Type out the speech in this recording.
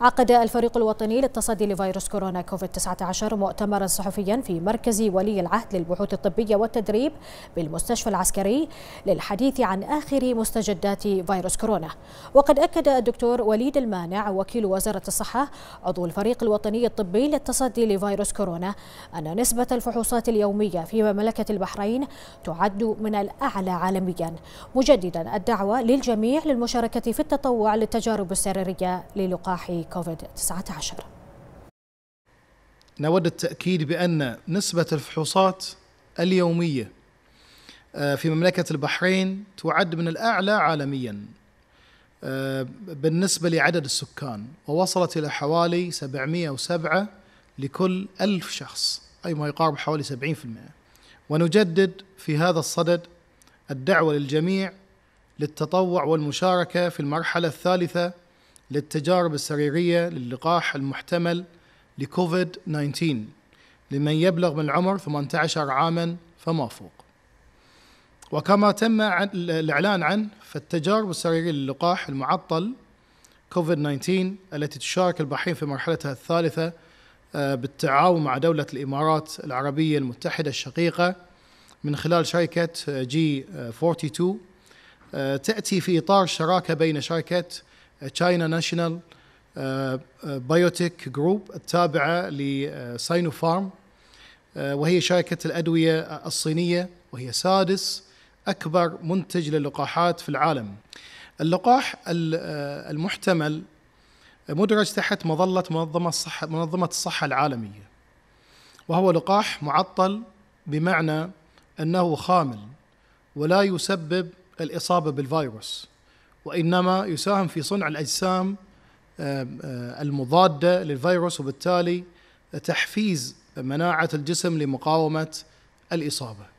عقد الفريق الوطني للتصدي لفيروس كورونا كوفيد 19 مؤتمرا صحفيا في مركز ولي العهد للبحوث الطبية والتدريب بالمستشفى العسكري للحديث عن آخر مستجدات فيروس كورونا وقد أكد الدكتور وليد المانع وكيل وزارة الصحة عضو الفريق الوطني الطبي للتصدي لفيروس كورونا أن نسبة الفحوصات اليومية في مملكة البحرين تعد من الأعلى عالميا مجددا الدعوة للجميع للمشاركة في التطوع للتجارب السريرية للقاح كوفيد 19 نود التأكيد بأن نسبة الفحوصات اليومية آه، في مملكة البحرين تعد من الأعلى عالميا آه، بالنسبة لعدد السكان ووصلت إلى حوالي 707 لكل ألف شخص أي ما يقارب حوالي 70% ونجدد في هذا الصدد الدعوة للجميع للتطوع والمشاركة في المرحلة الثالثة للتجارب السريرية للقاح المحتمل لكوفيد 19 لمن يبلغ من العمر 18 عاما فما فوق وكما تم الإعلان عنه فالتجارب السريرية للقاح المعطل كوفيد 19 التي تشارك البحرين في مرحلتها الثالثة آه، بالتعاون مع دولة الإمارات العربية المتحدة الشقيقة من خلال شركة جي 42 آه، تأتي في إطار شراكة بين شركة تشاينا ناشونال بايوتيك جروب التابعة لساينوفارم uh, uh, وهي شركة الأدوية الصينية وهي سادس أكبر منتج للقاحات في العالم اللقاح uh, المحتمل مدرج تحت مظلة منظمة الصحة, منظمة الصحة العالمية وهو لقاح معطل بمعنى أنه خامل ولا يسبب الإصابة بالفيروس وإنما يساهم في صنع الأجسام المضادة للفيروس وبالتالي تحفيز مناعة الجسم لمقاومة الإصابة